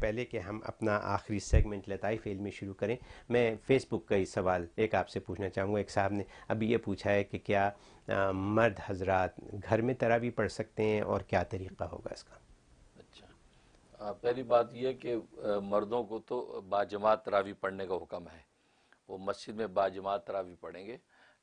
पहले कि हम अपना आखिरी सेगमेंट लताइफ इलमी में शुरू करें मैं फेसबुक का ही सवाल एक आपसे पूछना चाहूँगा एक साहब ने अभी ये पूछा है कि क्या आ, मर्द हजरात घर में तरावी पढ़ सकते हैं और क्या तरीका होगा इसका अच्छा पहली बात यह कि मर्दों को तो बाजमात तरावी पढ़ने का हुक्म है वो मस्जिद में बाजमात तरावी पढ़ेंगे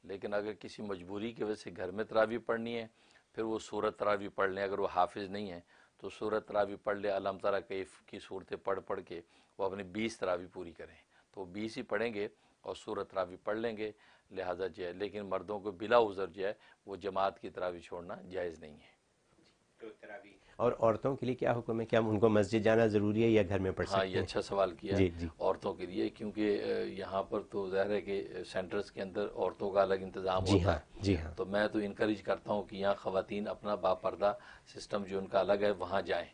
लेकिन अगर किसी मजबूरी की वजह से घर में तरावी पढ़नी है फिर वो सूरत तरावी पढ़ लें अगर वो हाफिज़ नहीं है तो सूरत तरावी पढ़ ले अलम तरा कैफ की सूरतें पढ़ पढ़ के वो अपनी बीस तरावी पूरी करें तो बीस ही पढ़ेंगे और सूरत तरावी पढ़ लेंगे लिहाजा जो है लेकिन मर्दों को बिला उज़र जो है वो जमात की तरावी छोड़ना जायज़ नहीं है और औरतों के लिए क्या हुक्म है क्या उनको मस्जिद जाना ज़रूरी है या घर में पढ़ हाँ, सकते हाँ, ये अच्छा सवाल किया जी, जी। औरतों के लिए क्योंकि यहाँ पर तो ज़ाहिर है कि सेंटर्स के अंदर औरतों का अलग इंतज़ाम होता हाँ, है जी हाँ तो मैं तो इनक्रेज करता हूँ कि यहाँ खातन अपना बापर्दा सिस्टम जो उनका अलग है वहाँ जाए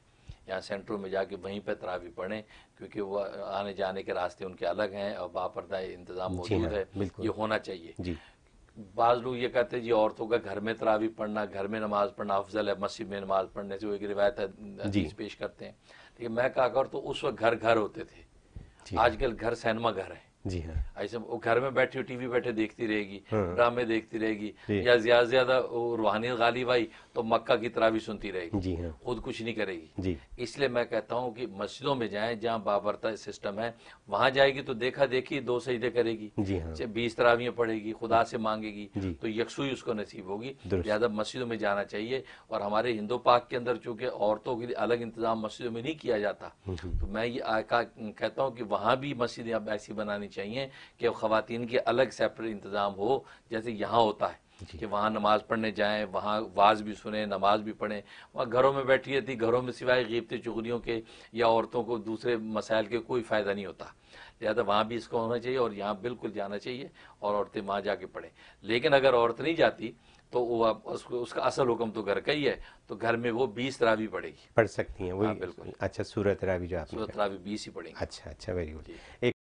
यहाँ सेंटरों में जाके वहीं पर तरावी पढ़ें क्योंकि वह आने जाने के रास्ते उनके अलग हैं और बापर्दा इंतज़ाम हाँ, मौजूद है ये होना चाहिए बाज लोग ये कहते हैं जी औरतों का घर में तरावी पढ़ना घर में नमाज पढ़ना अफजल है मस्जिद में नमाज पढ़ने से वो एक रिवायत है पेश करते हैं लेकिन मैं कहा कर तो उस वक्त घर घर होते थे आजकल घर सैनमा घर है जी हाँ ऐसे वो घर में बैठी टीवी बैठे देखती रहेगी हाँ। ड्रामे देखती रहेगी या ज्यादा से ज्यादा रूहानी गालिब आई तो मक्का की तरह भी सुनती रहेगी जी हाँ खुद कुछ नहीं करेगी जी इसलिए मैं कहता हूँ कि मस्जिदों में जाए जहाँ बाबरता सिस्टम है वहां जाएगी तो देखा देखी दो सजदे करेगी जी हाँ बीस तरावियाँ पड़ेगी खुदा से मांगेगी तो यकसुई उसको नसीब होगी ज्यादा मस्जिदों में जाना चाहिए और हमारे हिंदू पाक के अंदर चूंकि औरतों के लिए अलग इंतजाम मस्जिदों में नहीं किया जाता हम्म, हम्म। तो मैं ये कहता हूँ कि वहां भी मस्जिदें अब ऐसी बनानी होनी चाहिए कि खातन के अलग सेपरेट इंतज़ाम हो जैसे यहाँ होता है कि वहाँ नमाज़ पढ़ने जाएं वहाँ वाज भी सुने नमाज भी पढ़ें वहाँ घरों में बैठी रहती घरों में सिवाय गीबती चुगलियों के या औरतों को दूसरे मसाइल के कोई फ़ायदा नहीं होता लिहाजा वहाँ भी इसको होना चाहिए और यहाँ बिल्कुल जाना चाहिए और औरतें वहाँ जाके पढ़ें लेकिन अगर औरत नहीं जाती तो वो आप उसको उसका असल हुक्म तो घर का ही है तो घर में वो बीस तरावी पड़ेगी पढ़ सकती हैं वो हाँ, बिल्कुल अच्छा सूरत तरावी जो आप सूरत तरावी बीस ही पड़ेगी अच्छा अच्छा वेरी गुड एक